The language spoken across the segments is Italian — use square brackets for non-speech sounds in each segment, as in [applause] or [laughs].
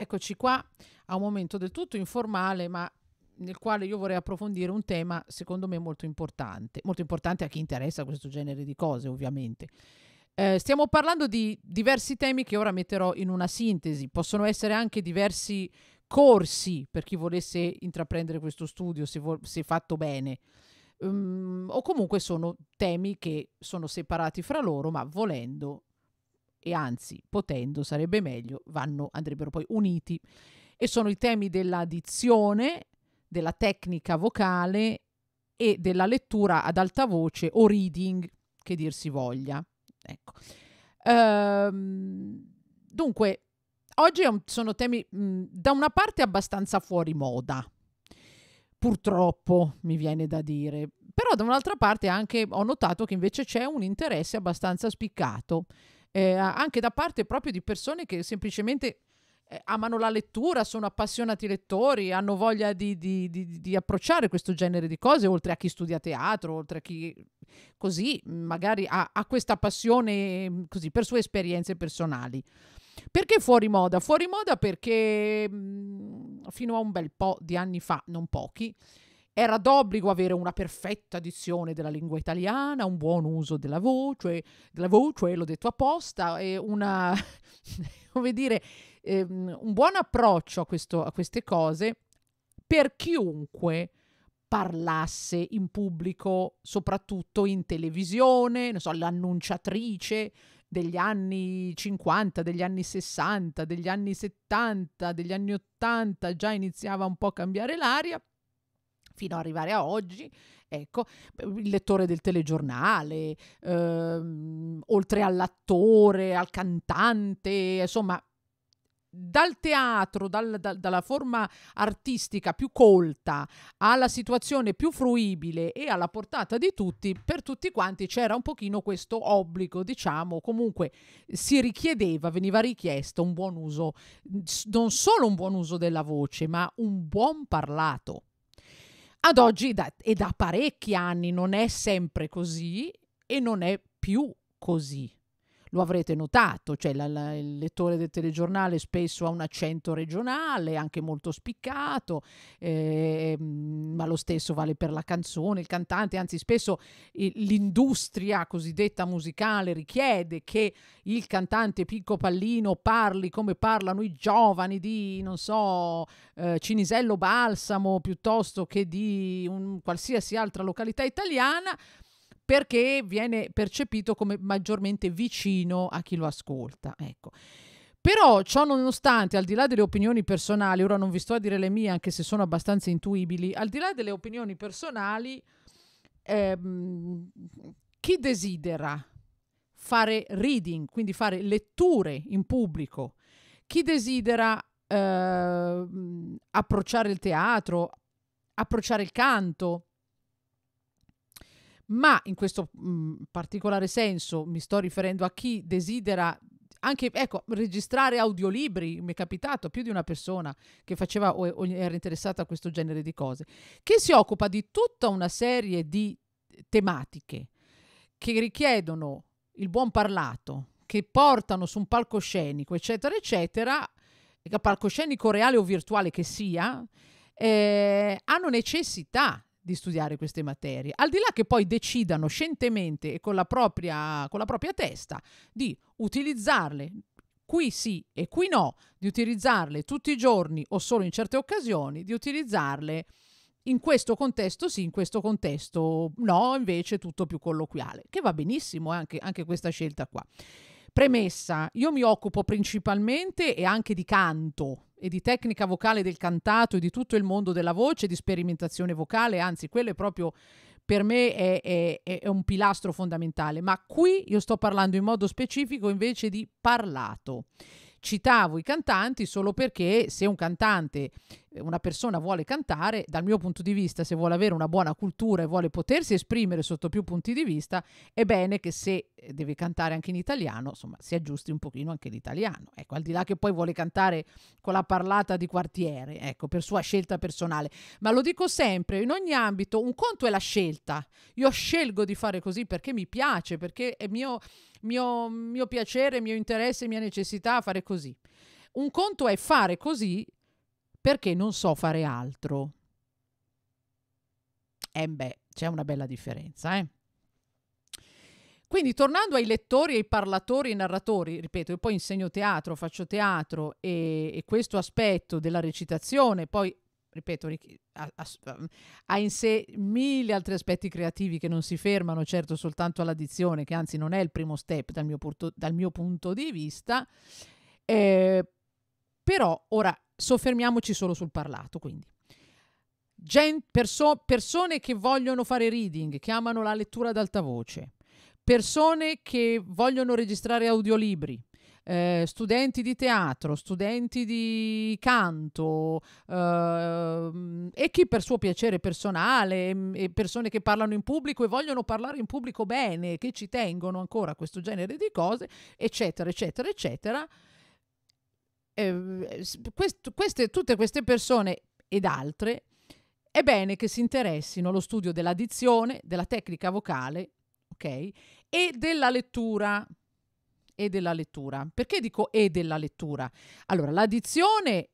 Eccoci qua a un momento del tutto informale, ma nel quale io vorrei approfondire un tema secondo me molto importante, molto importante a chi interessa questo genere di cose ovviamente. Eh, stiamo parlando di diversi temi che ora metterò in una sintesi, possono essere anche diversi corsi per chi volesse intraprendere questo studio se, vo- se fatto bene. Um, o comunque sono temi che sono separati fra loro, ma volendo e anzi, potendo sarebbe meglio, vanno, andrebbero poi uniti. E sono i temi dell'addizione, della tecnica vocale e della lettura ad alta voce o reading, che dir si voglia. Ecco. Ehm, dunque, oggi sono temi mh, da una parte abbastanza fuori moda, purtroppo mi viene da dire, però da un'altra parte anche ho notato che invece c'è un interesse abbastanza spiccato eh, anche da parte proprio di persone che semplicemente eh, amano la lettura, sono appassionati lettori, hanno voglia di, di, di, di, approcciare questo genere di cose, oltre a chi studia teatro, oltre a chi così magari ha, ha questa passione mm, così, per sue esperienze personali. Perché fuori moda? Fuori moda perché mh, mm, fino a un bel po' di anni fa, non pochi, era d'obbligo avere una perfetta dizione della lingua italiana, un buon uso della voce, della voce l'ho detto apposta, e una, [laughs] come dire, ehm, un buon approccio a, questo, a queste cose per chiunque parlasse in pubblico, soprattutto in televisione, non so, l'annunciatrice degli anni 50, degli anni 60, degli anni 70, degli anni 80, già iniziava un po' a cambiare l'aria fino ad arrivare a oggi, ecco, il lettore del telegiornale, ehm, oltre all'attore, al cantante, insomma, dal teatro, dal, dal, dalla forma artistica più colta alla situazione più fruibile e alla portata di tutti, per tutti quanti c'era un pochino questo obbligo, diciamo, comunque si richiedeva, veniva richiesto un buon uso, non solo un buon uso della voce, ma un buon parlato ad oggi da, è da parecchi anni, non è sempre così e non è più così lo avrete notato, cioè la, la, il lettore del telegiornale spesso ha un accento regionale, anche molto spiccato, eh, ma lo stesso vale per la canzone, il cantante, anzi spesso l'industria cosiddetta musicale richiede che il cantante Picco Pallino parli come parlano i giovani di, non so, eh, Cinisello Balsamo piuttosto che di un, qualsiasi altra località italiana perché viene percepito come maggiormente vicino a chi lo ascolta. Ecco. Però ciò nonostante, al di là delle opinioni personali, ora non vi sto a dire le mie anche se sono abbastanza intuibili, al di là delle opinioni personali, ehm, chi desidera fare reading, quindi fare letture in pubblico, chi desidera eh, approcciare il teatro, approcciare il canto, ma in questo mh, mhmm, particolare senso mi sto riferendo a chi desidera anche ecco, registrare audiolibri, mi è capitato più di una persona che faceva o, o era interessata a questo genere di cose, che si occupa di tutta una serie di tematiche che richiedono il buon parlato, che portano su un palcoscenico, eccetera, eccetera, palcoscenico reale o virtuale che sia, eh, hanno necessità di studiare queste materie, al di là che poi decidano scientemente e con la propria, con la propria testa di utilizzarle qui sì e qui no, di utilizzarle tutti i giorni o solo in certe occasioni, di utilizzarle in questo contesto sì, in questo contesto no, invece tutto più colloquiale, che va benissimo eh, anche, anche questa scelta qua. Premessa, io mi occupo principalmente e anche di canto e di tecnica vocale del cantato e di tutto il mondo della voce, di sperimentazione vocale, anzi quello è proprio per me è, è, è un pilastro fondamentale, ma qui io sto parlando in modo specifico invece di parlato citavo i cantanti solo perché se un cantante, eh, una persona vuole cantare, dal mio punto di vista, se vuole avere una buona cultura e vuole potersi esprimere sotto più punti di vista, è bene che se eh, deve cantare anche in italiano, insomma, si aggiusti un pochino anche l'italiano. Ecco, al di là che poi vuole cantare con la parlata di quartiere, ecco, per sua scelta personale. Ma lo dico sempre, in ogni ambito, un conto è la scelta. Io scelgo di fare così perché mi piace, perché è mio mio, mio piacere, mio interesse, mia necessità a fare così. Un conto è fare così perché non so fare altro. E eh, beh, c'è una bella differenza, eh? Quindi tornando ai lettori, ai parlatori, ai narratori, ripeto, io poi insegno teatro, faccio teatro e, e questo aspetto della recitazione, poi ripeto, ha, ehm, ha, in sé mille altri aspetti creativi che non si fermano certo soltanto all'addizione, che anzi non è il primo step dal mio, porto, dal mio punto di vista. Eh, però ora soffermiamoci solo sul parlato, quindi. Gen, perso, persone che vogliono fare reading, che amano la lettura ad alta voce, persone che vogliono registrare audiolibri, eh, studenti di teatro, studenti di canto eh, e chi per suo piacere personale, e, ehm, e persone che parlano in pubblico e vogliono parlare in pubblico bene, che ci tengono ancora a questo genere di cose, eccetera, eccetera, eccetera. Eh, quest, queste, tutte queste persone ed altre è bene che si interessino allo studio dell'addizione, della tecnica vocale, ok? E della lettura, e della lettura. Perché dico e della lettura? Allora, l'addizione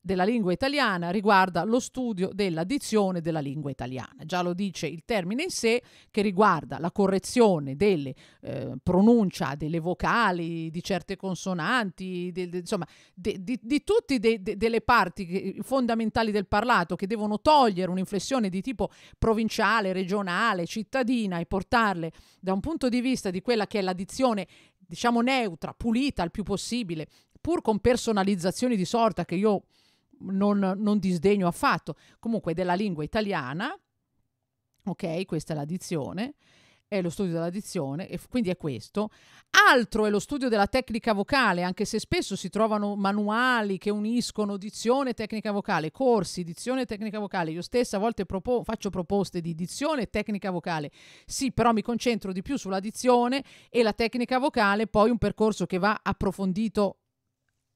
della lingua italiana riguarda lo studio della dizione della lingua italiana. Già lo dice il termine in sé che riguarda la correzione delle eh, pronuncia, delle vocali, di certe consonanti, de, de, insomma, de, di, di tutte delle parti fondamentali del parlato che devono togliere un'inflessione di tipo provinciale, regionale, cittadina e portarle da un punto di vista di quella che è la dizione diciamo neutra, pulita il più possibile, pur con personalizzazioni di sorta che io non, non disdegno affatto, comunque della lingua italiana, ok, questa è la dizione, è lo studio della dizione e quindi è questo. Altro è lo studio della tecnica vocale, anche se spesso si trovano manuali che uniscono dizione e tecnica vocale, corsi, dizione e tecnica vocale. Io stessa a volte propo- faccio proposte di dizione e tecnica vocale. Sì, però mi concentro di più sulla dizione e la tecnica vocale, poi un percorso che va approfondito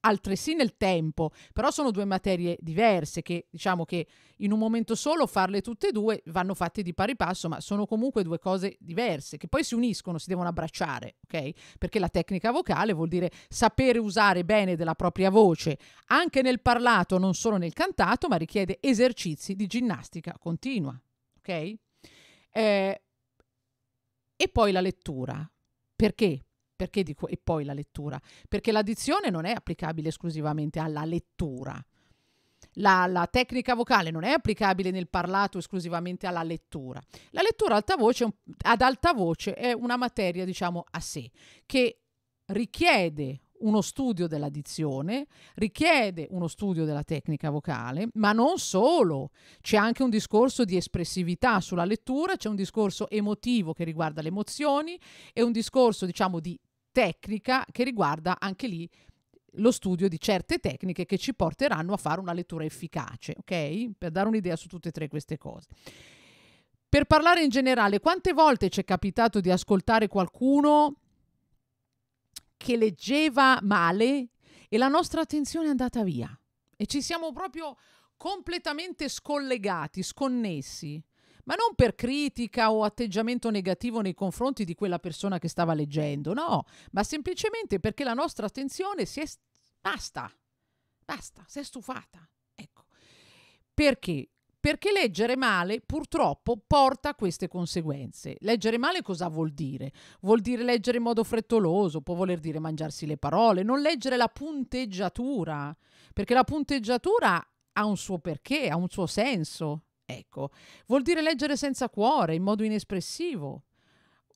altresì nel tempo, però sono due materie diverse che diciamo che in un momento solo farle tutte e due vanno fatte di pari passo, ma sono comunque due cose diverse che poi si uniscono, si devono abbracciare, ok? Perché la tecnica vocale vuol dire sapere usare bene della propria voce, anche nel parlato, non solo nel cantato, ma richiede esercizi di ginnastica continua, ok? Eh, e poi la lettura. Perché? Perché dico e poi la lettura? Perché l'addizione non è applicabile esclusivamente alla lettura. La, la, tecnica vocale non è applicabile nel parlato esclusivamente alla lettura. La lettura alta voce, ad alta voce è una materia, diciamo, a sé, che richiede uno studio della dizione, richiede uno studio della tecnica vocale, ma non solo. C'è anche un discorso di espressività sulla lettura, c'è un discorso emotivo che riguarda le emozioni e un discorso, diciamo, di tecnica che riguarda anche lì lo studio di certe tecniche che ci porteranno a fare una lettura efficace, ok? Per dare un'idea su tutte e tre queste cose. Per parlare in generale, quante volte ci è capitato di ascoltare qualcuno che leggeva male e la nostra attenzione è andata via e ci siamo proprio completamente scollegati, sconnessi ma non per critica o atteggiamento negativo nei confronti di quella persona che stava leggendo, no, ma semplicemente perché la nostra attenzione si è... St- basta, basta, si è stufata. Ecco. Perché? Perché leggere male purtroppo porta a queste conseguenze. Leggere male cosa vuol dire? Vuol dire leggere in modo frettoloso, può voler dire mangiarsi le parole, non leggere la punteggiatura, perché la punteggiatura ha un suo perché, ha un suo senso. Ecco, vuol dire leggere senza cuore, in modo inespressivo.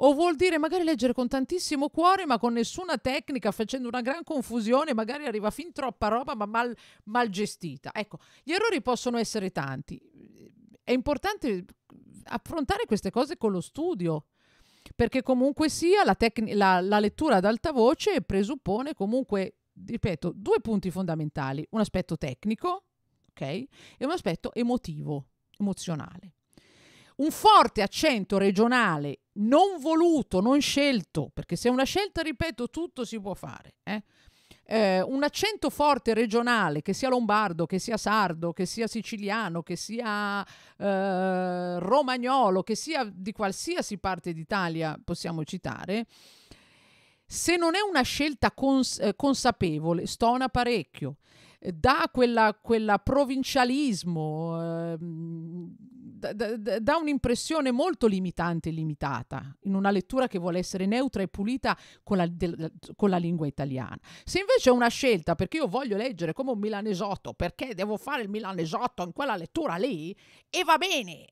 O vuol dire magari leggere con tantissimo cuore ma con nessuna tecnica, facendo una gran confusione, magari arriva fin troppa roba ma mal, mal gestita. Ecco, gli errori possono essere tanti. È importante affrontare queste cose con lo studio, perché comunque sia la, tec- la, la lettura ad alta voce presuppone comunque, ripeto, due punti fondamentali, un aspetto tecnico, ok, e un aspetto emotivo emozionale. Un forte accento regionale non voluto, non scelto, perché se è una scelta, ripeto, tutto si può fare. Eh? Eh, un accento forte regionale, che sia lombardo, che sia sardo, che sia siciliano, che sia eh, romagnolo, che sia di qualsiasi parte d'Italia possiamo citare, se non è una scelta cons- eh, consapevole, stona parecchio dà quella, quella provincialismo, eh, dà un'impressione molto limitante e limitata in una lettura che vuole essere neutra e pulita con la, de, con la lingua italiana. Se invece è una scelta perché io voglio leggere come un milanesotto, perché devo fare il milanesotto in quella lettura lì, e va bene,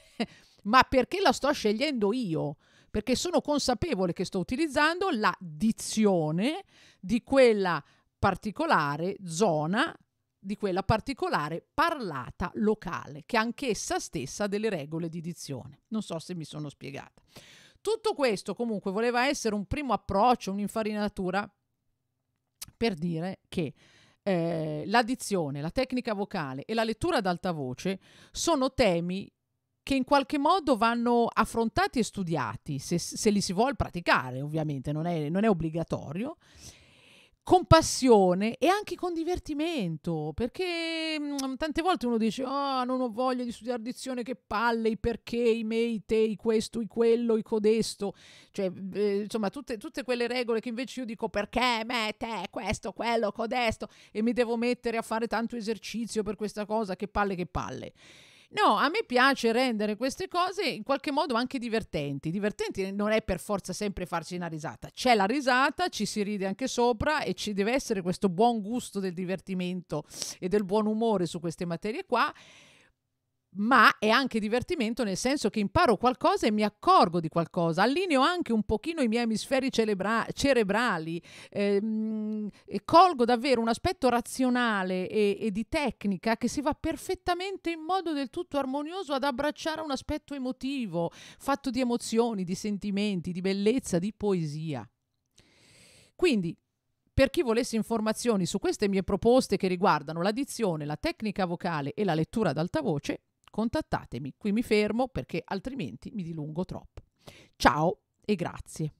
[laughs] ma perché la sto scegliendo io? Perché sono consapevole che sto utilizzando la dizione di quella particolare zona di quella particolare parlata locale, che anch'essa stessa ha delle regole di dizione. Non so se mi sono spiegata. Tutto questo comunque voleva essere un primo approccio, un'infarinatura per dire che eh, la dizione, la tecnica vocale e la lettura ad alta voce sono temi che in qualche modo vanno affrontati e studiati, se, se li si vuole praticare ovviamente, non è, non è obbligatorio, con passione e anche con divertimento, perché mh, mm, tante volte uno dice oh, non ho voglia di studiare dizione, che palle, i perché, i me, i te, i questo, i quello, i codesto". Cioè, eh, insomma, tutte, tutte, quelle regole che invece io dico "perché, me, te, questo, quello, codesto" e mi devo mettere a fare tanto esercizio per questa cosa, che palle che palle. No, a me piace rendere queste cose in qualche modo anche divertenti. Divertenti non è per forza sempre farci una risata. C'è la risata, ci si ride anche sopra e ci deve essere questo buon gusto del divertimento e del buon umore su queste materie qua ma è anche divertimento nel senso che imparo qualcosa e mi accorgo di qualcosa, allineo anche un pochino i miei emisferi celebra- cerebrali, ehm, colgo davvero un aspetto razionale e, e, di tecnica che si va perfettamente in modo del tutto armonioso ad abbracciare un aspetto emotivo, fatto di emozioni, di sentimenti, di bellezza, di poesia. Quindi, per chi volesse informazioni su queste mie proposte che riguardano l'addizione, la tecnica vocale e la lettura ad alta voce, Contattatemi, qui mi fermo perché altrimenti mi dilungo troppo. Ciao e grazie.